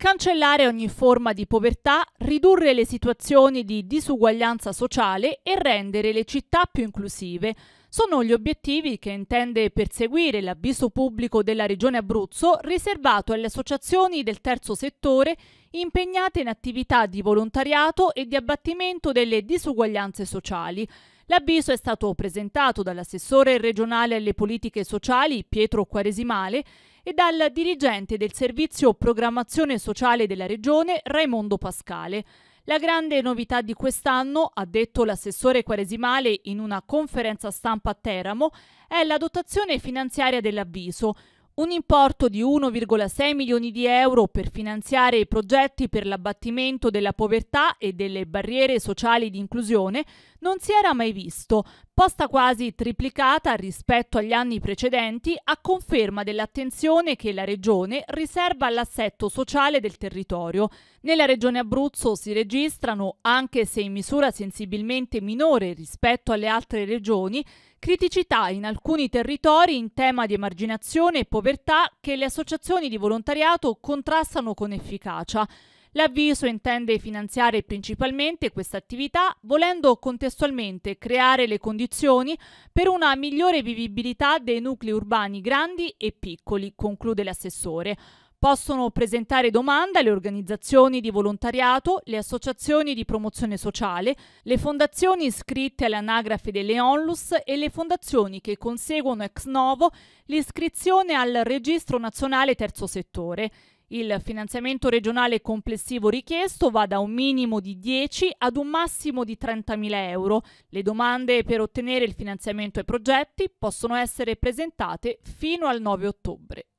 cancellare ogni forma di povertà, ridurre le situazioni di disuguaglianza sociale e rendere le città più inclusive. Sono gli obiettivi che intende perseguire l'avviso pubblico della Regione Abruzzo riservato alle associazioni del terzo settore impegnate in attività di volontariato e di abbattimento delle disuguaglianze sociali. L'avviso è stato presentato dall'assessore regionale alle politiche sociali Pietro Quaresimale e dal dirigente del Servizio Programmazione Sociale della Regione Raimondo Pascale. La grande novità di quest'anno, ha detto l'assessore Quaresimale in una conferenza stampa a Teramo, è la dotazione finanziaria dell'avviso, un importo di 1,6 milioni di euro per finanziare i progetti per l'abbattimento della povertà e delle barriere sociali di inclusione non si era mai visto proposta quasi triplicata rispetto agli anni precedenti a conferma dell'attenzione che la Regione riserva all'assetto sociale del territorio. Nella Regione Abruzzo si registrano, anche se in misura sensibilmente minore rispetto alle altre regioni, criticità in alcuni territori in tema di emarginazione e povertà che le associazioni di volontariato contrastano con efficacia. L'avviso intende finanziare principalmente questa attività volendo contestualmente creare le condizioni per una migliore vivibilità dei nuclei urbani grandi e piccoli, conclude l'assessore. Possono presentare domanda le organizzazioni di volontariato, le associazioni di promozione sociale, le fondazioni iscritte all'anagrafe delle onlus e le fondazioni che conseguono ex novo l'iscrizione al Registro Nazionale Terzo Settore. Il finanziamento regionale complessivo richiesto va da un minimo di 10 ad un massimo di 30.000 euro. Le domande per ottenere il finanziamento ai progetti possono essere presentate fino al 9 ottobre.